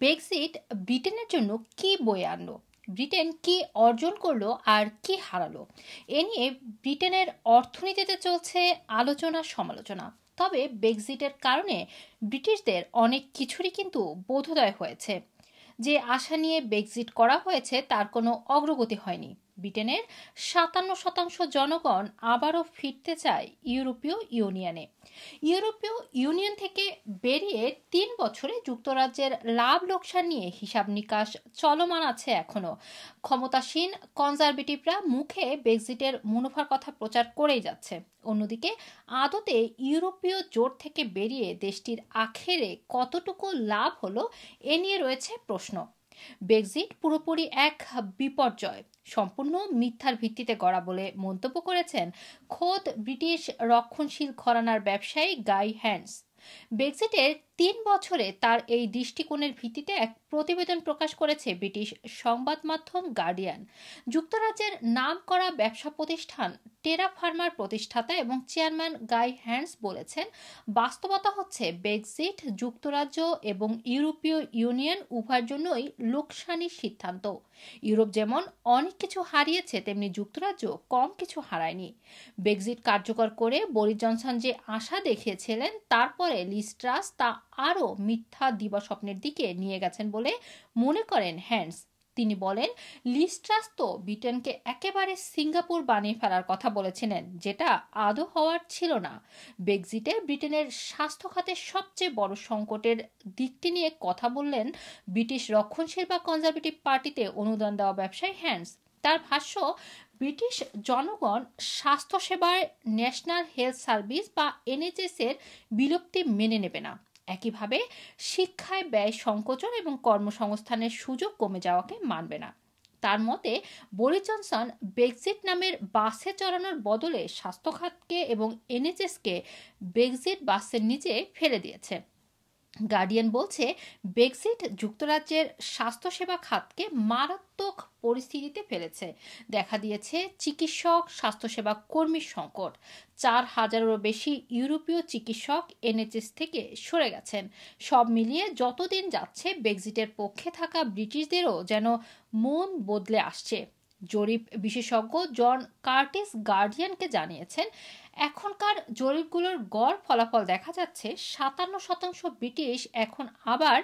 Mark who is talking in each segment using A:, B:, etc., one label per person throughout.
A: Brexit ব্রিটেনের জন্য কি বয়ে আনলো ব্রিটেন কি অর্জন করলো আর কি হারালো এ নিয়ে ব্রিটেনের অর্থনীতিতে চলছে আলোচনা সমালোচনা তবে ব্রেক্সিটের কারণে ব্রিটিশদের অনেক কিছুরই কিন্তু বোধোদয় হয়েছে যে আশা নিয়ে ব্রেক্সিট করা হয়েছে তার কোনো অগ্রগতি হয়নি ব্রিটেনের সাতান্ন শতাংশ জনগণ আবারও ফিরতে চায় ইউরোপীয় ইউনিয়নে ইউরোপীয় ইউনিয়ন থেকে বেরিয়ে তিন বছরে যুক্তরাজ্যের লাভ লোকসান নিয়ে হিসাব নিকাশ চলমান আছে এখনও ক্ষমতাসীন কনজারভেটিভরা মুখে ব্রেক্সিটের মুনাফার কথা প্রচার করেই যাচ্ছে অন্যদিকে আদতে ইউরোপীয় জোট থেকে বেরিয়ে দেশটির আখেরে কতটুকু লাভ হলো এ নিয়ে রয়েছে প্রশ্ন ব্রেক্সিট পুরোপুরি এক বিপর্যয় সম্পূর্ণ মিথ্যার ভিত্তিতে গড়া বলে মন্তব্য করেছেন খোদ ব্রিটিশ রক্ষণশীল খরানার ব্যবসায়ী গাই হ্যান্ডস ব্রেক্সিটের তিন বছরে তার এই দৃষ্টিকোণের ভিত্তিতে এক প্রতিবেদন প্রকাশ করেছে ব্রিটিশ সংবাদ মাধ্যম গার্ডিয়ান যুক্তরাজ্যের নাম করা ব্যবসা প্রতিষ্ঠান টেরা ফার্মার প্রতিষ্ঠাতা এবং চেয়ারম্যান গাই হ্যান্ডস বলেছেন বাস্তবতা হচ্ছে ব্রেক্সিট যুক্তরাজ্য এবং ইউরোপীয় ইউনিয়ন উভয়ের জন্যই লোকসানি সিদ্ধান্ত ইউরোপ যেমন অনেক কিছু হারিয়েছে তেমনি যুক্তরাজ্য কম কিছু হারায়নি ব্রেক্সিট কার্যকর করে বরিস জনসন যে আশা দেখিয়েছিলেন তারপরে লিস্ট্রাস তা আরও মিথ্যা দিবা স্বপ্নের দিকে নিয়ে গেছেন বলে মনে করেন হ্যান্ডস তিনি বলেন লিস্ট্রাস তো ব্রিটেনকে একেবারে সিঙ্গাপুর বানিয়ে ফেলার কথা বলেছিলেন যেটা আদৌ হওয়ার ছিল না ব্রেক্সিটে ব্রিটেনের স্বাস্থ্য খাতের সবচেয়ে বড় সংকটের দিকটি নিয়ে কথা বললেন ব্রিটিশ রক্ষণশীল বা কনজারভেটিভ পার্টিতে অনুদান দেওয়া ব্যবসায়ী হ্যান্ডস তার ভাষ্য ব্রিটিশ জনগণ স্বাস্থ্যসেবার ন্যাশনাল হেলথ সার্ভিস বা এনএচএস এর বিলুপ্তি মেনে নেবে না একইভাবে শিক্ষায় ব্যয় সংকোচন এবং কর্মসংস্থানের সুযোগ কমে যাওয়াকে মানবে না তার মতে বোরি জনসন ব্রেক্সিট নামের বাসে চড়ানোর বদলে স্বাস্থ্যখাতকে এবং এনএচএসকে ব্রেক্সিট বাসের নিচে ফেলে দিয়েছে গার্ডিয়ান বলছে ব্রেক্সিট যুক্তরাজ্যের স্বাস্থ্যসেবা খাতকে মারাত্মক পরিস্থিতিতে ফেলেছে দেখা দিয়েছে চিকিৎসক স্বাস্থ্যসেবা কর্মীর সংকট চার হাজারেরও বেশি ইউরোপীয় চিকিৎসক এনএচএস থেকে সরে গেছেন সব মিলিয়ে যতদিন যাচ্ছে ব্রেক্সিটের পক্ষে থাকা ব্রিটিশদেরও যেন মন বদলে আসছে জরিপ বিশেষজ্ঞ জন কার্টিস গার্ডিয়ানকে জানিয়েছেন এখনকার জরিপগুলোর গড় ফলাফল দেখা যাচ্ছে সাতান্ন শতাংশ ব্রিটিশ এখন আবার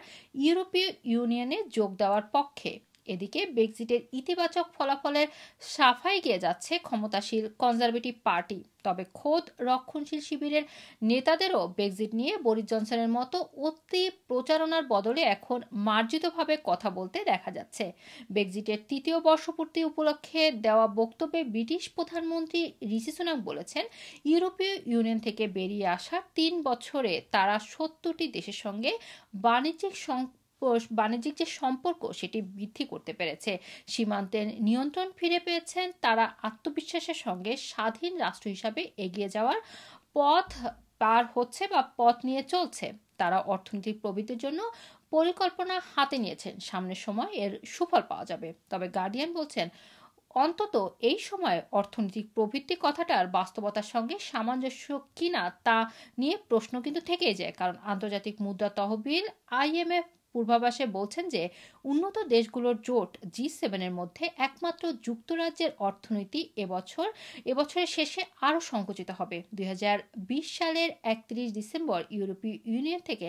A: ইউরোপীয় ইউনিয়নে যোগ দেওয়ার পক্ষে এদিকে ব্রেক্সিটের ইতিবাচক ফলাফলের সাফাই গিয়ে যাচ্ছে ক্ষমতাশীল কনজারভেটিভ পার্টি তবে খোদ রক্ষণশীল শিবিরের নেতাদেরও ব্রেক্সিট নিয়ে বরিস জনসনের মতো অতি প্রচারণার বদলে এখন মার্জিতভাবে কথা বলতে দেখা যাচ্ছে ব্রেক্সিটের তৃতীয় বর্ষপূর্তি উপলক্ষে দেওয়া বক্তব্যে ব্রিটিশ প্রধানমন্ত্রী ঋষি সুনাক বলেছেন ইউরোপীয় ইউনিয়ন থেকে বেরিয়ে আসার তিন বছরে তারা সত্তরটি দেশের সঙ্গে বাণিজ্যিক বাণিজ্যিক যে সম্পর্ক সেটি বৃদ্ধি করতে পেরেছে সীমান্তের নিয়ন্ত্রণ ফিরে পেয়েছেন তারা আত্মবিশ্বাসের সঙ্গে স্বাধীন রাষ্ট্র হিসাবে এগিয়ে যাওয়ার পথ পার হচ্ছে বা পথ নিয়ে চলছে তারা অর্থনৈতিক প্রবৃত্তির জন্য পরিকল্পনা হাতে নিয়েছেন সামনের সময় এর সুফল পাওয়া যাবে তবে গার্ডিয়ান বলছেন অন্তত এই সময় অর্থনৈতিক প্রবৃত্তি কথাটার বাস্তবতার সঙ্গে সামঞ্জস্য কিনা তা নিয়ে প্রশ্ন কিন্তু থেকেই যায় কারণ আন্তর্জাতিক মুদ্রা তহবিল আইএমএফ পূর্বাভাসে বলছেন যে উন্নত দেশগুলোর জোট জি সেভেনের মধ্যে একমাত্র যুক্তরাজ্যের অর্থনীতি এবছর এবছরের শেষে আরও সংকুচিত হবে দুই সালের একত্রিশ ডিসেম্বর ইউরোপীয় ইউনিয়ন থেকে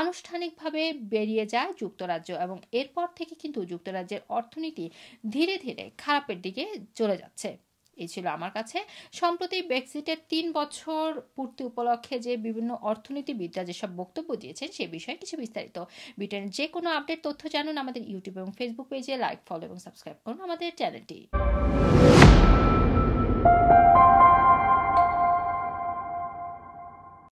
A: আনুষ্ঠানিকভাবে বেরিয়ে যায় যুক্তরাজ্য এবং এরপর থেকে কিন্তু যুক্তরাজ্যের অর্থনীতি ধীরে ধীরে খারাপের দিকে চলে যাচ্ছে এই ছিল আমার কাছে সম্প্রতি ব্রেক্সিটের তিন বছর পূর্তি উপলক্ষে যে বিভিন্ন অর্থনীতিবিদরা যেসব বক্তব্য দিয়েছেন সে বিষয়ে কিছু বিস্তারিত ব্রিটেনের যে কোনো আপডেট তথ্য জানুন আমাদের ইউটিউব এবং ফেসবুক পেজে লাইক ফলো এবং সাবস্ক্রাইব করুন আমাদের চ্যানেলটি